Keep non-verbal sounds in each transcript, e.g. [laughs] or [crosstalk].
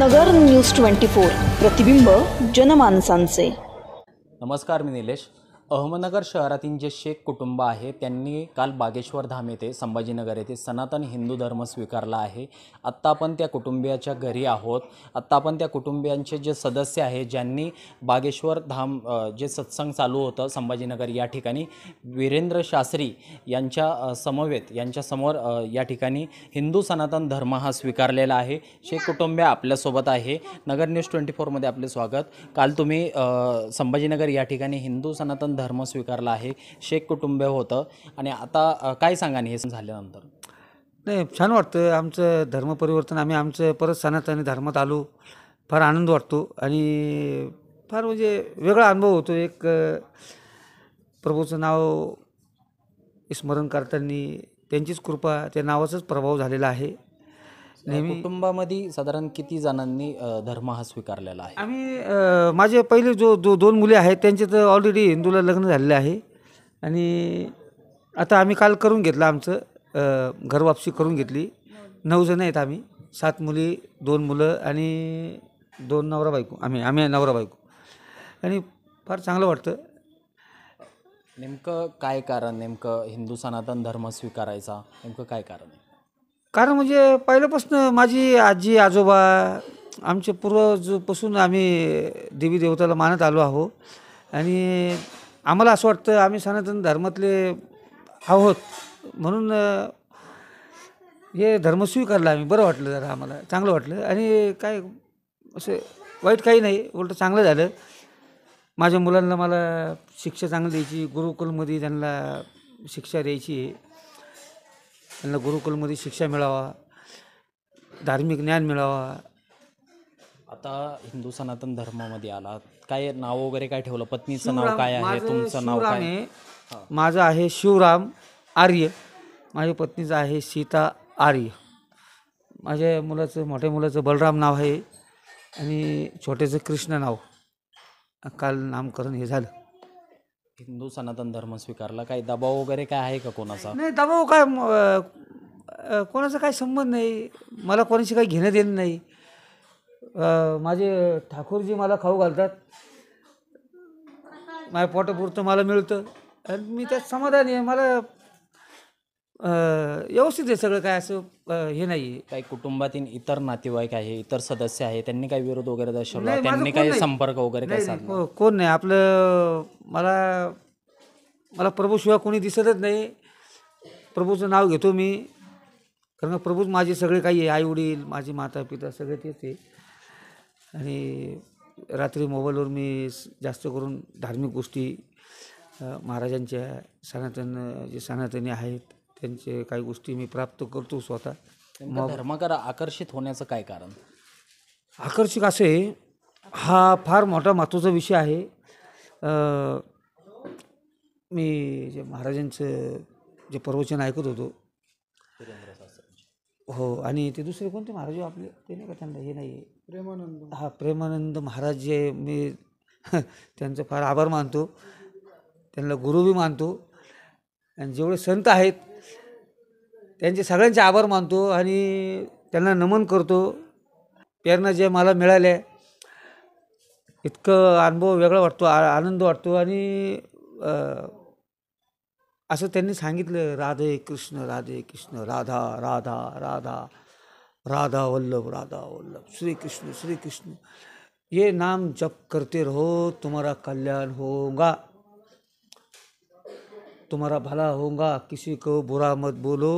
नगर news twenty four प्रतिबिंब जनमानसांचे नमस्कार मी निलेश अहमदनगर शहरातील जे शेख कुटुंब आहे त्यांनी काल बागेश्वर धाम येथे संभाजीनगर येथे सनातन हिंदू धर्म स्वीकारला आहे आत्ता आपण त्या कुटुंबियाच्या घरी आहोत आत्ता आपण त्या कुटुंबियांचे जे सदस्य आहे ज्यांनी बागेश्वर धाम जे सत्संग चालू होतं संभाजीनगर या ठिकाणी वीरेंद्र शास्त्री यांच्या समवेत यांच्यासमोर या ठिकाणी हिंदू सनातन धर्म हा स्वीकारलेला आहे शेख कुटुंबीय आपल्यासोबत आहे नगर न्यूज ट्वेंटी फोरमध्ये आपले स्वागत काल तुम्ही संभाजीनगर या ठिकाणी हिंदू सनातन धर्म स्वीकारला आहे शेख कुटुंब होतं आणि आता काय सांगा हे झाल्यानंतर नाही छान वाटतं आमचं धर्म परिवर्तन आम्ही आमचं परत सनातनी धर्मात आलो फार आनंद वाटतो आणि फार म्हणजे वेगळा अनुभव होतो एक प्रभूचं नाव स्मरण करताना त्यांचीच कृपा त्या नावाचाच प्रभाव झालेला आहे नेहमी कुटुंबामध्ये साधारण किती जणांनी धर्म हा स्वीकारलेला आहे आम्ही माझे पहिले जो जो दोन मुले आहेत त्यांचे तर ऑलरेडी हिंदूला लग्न झालेले आहे आणि आता आम्ही काल करून घेतलं आमचं घर वापसी करून घेतली नऊ जण आहेत आम्ही सात मुली दोन मुलं आणि दोन नवरा बायको आम्ही आम्ही नवरा बायको आणि फार चांगलं वाटतं नेमकं काय कारण नेमकं हिंदू सनातन धर्म स्वीकारायचा नेमकं काय कारण आहे कारण म्हणजे पहिल्यापासून माझी आजी आजोबा आमचे पूर्वजपासून आम्ही देवी देवताला मानत आलो आहो आणि आम्हाला असं वाटतं आम्ही सनातन धर्मातले आहोत म्हणून हे धर्म स्वीकारला आम्ही बरं वाटलं जरा आम्हाला चांगलं वाटलं आणि काय असं वाईट काही नाही उलट चांगलं झालं माझ्या मुलांना मला शिक्षा चांगली द्यायची गुरुकुलमध्ये त्यांना शिक्षा द्यायची त्यांना गुरुकुलमध्ये शिक्षा मिळावा धार्मिक ज्ञान मिळावा आता हिंदू सनातन धर्मामध्ये आला काय नाव वगैरे काय ठेवलं पत्नीचं नाव काय आहे तुमचं नाव काय आहे. माझं आहे शिवराम आर्य माझ्या पत्नीचं आहे सीता आर्य माझ्या मुलाचं मोठ्या मुलाचं बलराम नाव आहे आणि छोट्याचं कृष्ण नाव काल नामकरण हे झालं हिंदू सनातन धर्म स्वीकारला काही दबाव वगैरे काय आहे का कोणाचा नाही दबाव काय कोणाचा काही संबंध नाही मला कोणाशी काही घेणं देणं नाही माझे ठाकूरजी मला खाऊ घालतात माझ्या पोटापुरतं मला मिळतं आणि मी त्यात समाधानी आहे मला व्यवस्थित आहे सगळं काय असं हे नाही काही कुटुंबातील इतर नातेवाईक आहे इतर सदस्य आहे त्यांनी काही विरोध वगैरे दर्शवला त्यांनी काही संपर्क वगैरे काय कोण नाही आपलं मला मला प्रभूशिवाय कोणी दिसतच नाही प्रभूचं नाव घेतो मी कारण प्रभूच माझे सगळे काही आहे आईवडील माझे माता पिता सगळे तेच आहे आणि रात्री मोबाईलवर मी जास्त करून धार्मिक गोष्टी महाराजांच्या सनातन जे सनातनी आहेत त्यांचे काही गोष्टी मी प्राप्त करतो स्वतः मग धर्माकडे आकर्षित होण्याचं काय कारण आकर्षक असे हा फार मोठा महत्त्वाचा विषय आहे मी जे महाराजांचं जे प्रवचन ऐकत होतो हो आणि ते दुसरे कोणते महाराज आपले ते नाही का त्यांना हे नाही आहे प्रेमानंद हा प्रेमानंद महाराज जे मी [laughs] त्यांचं फार आभार मानतो त्यांना गुरु बी मानतो आणि जेवढे संत आहेत त्यांचे सगळ्यांचे आभार मानतो आणि त्यांना नमन करतो प्रेरणा जे मला मिळाल्या इतक अनुभव वेगड़ा वाटतो आ आनंद वाटतो आणि असं राधे कृष्ण राधे कृष्ण राधा राधा राधा राधा वल्लभ राधा वल्लभ श्री कृष्ण श्री कृष्ण ये नाम जप करते रहो तुम्हारा कल्याण होगा तुम्हारा भला होगा किसी को बुरा मत बोलो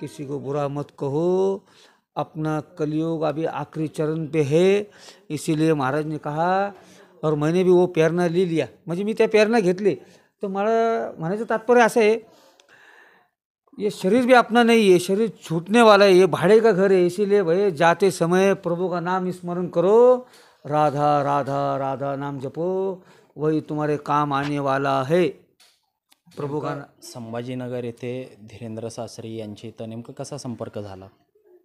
किसी को बुरा मत कहो अपना कलयुग अभी आखिरी चरण पे है इसीलिए महाराज ने कहा और मैंने भी वो प्रेरणा ले लिया म्हणजे मी त्या प्रेरणा घेतली तर मला म्हणायचं तात्पर्य असं आहे ये शरीर भी अपना नहीं है शरीर छूटने वाला है ये भाड़े का घर है इसीलिए भाई जाते समय प्रभु का नाम स्मरण करो राधा राधा राधा नाम जपो वही तुम्हारे काम आने वाला है प्रभु का संभाजीनगर येथे धीरेंद्र सासरी यांची तर नेमका कसा संपर्क झाला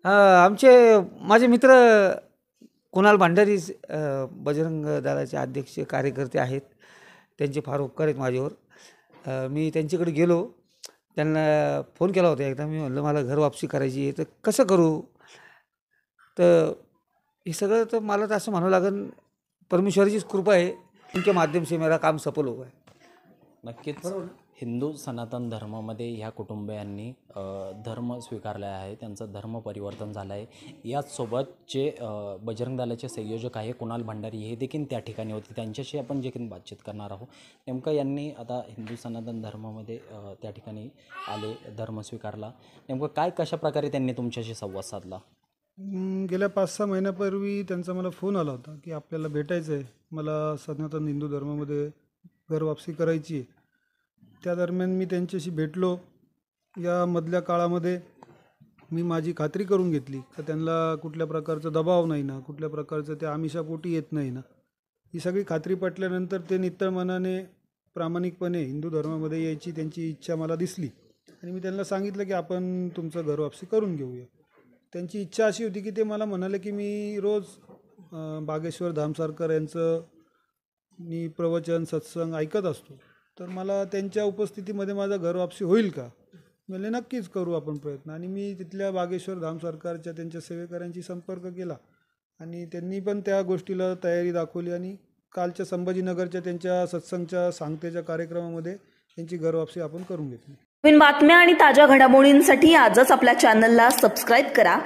आमचे माझे मित्र कुणाल भांडारी बजरंग दलाचे अध्यक्ष कार्यकर्ते आहेत त्यांचे फार उपकार आहेत माझ्यावर मी त्यांच्याकडे गेलो त्यांना फोन केला होता एकदा मी म्हटलं मला घर वापसी करायची आहे तर कसं करू तर हे सगळं तर मला तर असं म्हणावं लागेल परमेश्वराचीच कृपा आहे तुमच्या माध्यम से मेरा काम सफल हो आहे नक्कीच हिंदू सनातन धर्मामध्ये ह्या कुटुंबियांनी धर्म स्वीकारला आहे त्यांचं धर्म परिवर्तन झालं आहे याचसोबत जे बजरंग दलाचे संयोजक आहे कुणाल भंडारी हे देखील त्या ठिकाणी होते त्यांच्याशी आपण देखील बातचीत करणार आहोत नेमकं यांनी आता हिंदू सनातन धर्मामध्ये त्या ठिकाणी आले धर्म स्वीकारला नेमकं काय कशाप्रकारे त्यांनी तुमच्याशी संवाद साधला गेल्या पाच सहा महिन्यापूर्वी त्यांचा मला फोन आला होता की आपल्याला भेटायचं आहे मला सनातन हिंदू धर्मामध्ये घरवापसी करायची आहे त्या दरम्यान मी त्यांच्याशी भेटलो या मधल्या काळामध्ये मी माझी खात्री करून घेतली का त्यांना कुठल्या प्रकारचा दबाव नाही ना कुठल्या प्रकारचं ते आमिषापोटी येत नाही ना ही सगळी खात्री पटल्यानंतर ते नितळ मनाने प्रामाणिकपणे हिंदू धर्मामध्ये यायची त्यांची इच्छा मला दिसली आणि मी त्यांना सांगितलं की आपण तुमचं घर वापसी करून घेऊया त्यांची इच्छा अशी होती की ते मला म्हणाले की मी रोज बागेश्वर धामसारकर यांचं मी प्रवचन सत्संग ऐकत असतो तर मला त्यांच्या उपस्थितीमध्ये माझा घर वापसी होईल का म्हणजे नक्कीच करू आपण प्रयत्न आणि मी तिथल्या बागेश्वर धाम सरकारच्या त्यांच्या सेवेकऱ्यांशी संपर्क केला आणि त्यांनी पण त्या गोष्टीला तयारी दाखवली आणि कालच्या संभाजीनगरच्या त्यांच्या सत्संगच्या सांगतेच्या कार्यक्रमामध्ये त्यांची घर वापसी आपण करून घेतली नवीन बातम्या आणि ताज्या घडामोडींसाठी आजच आपल्या चॅनलला सबस्क्राईब करा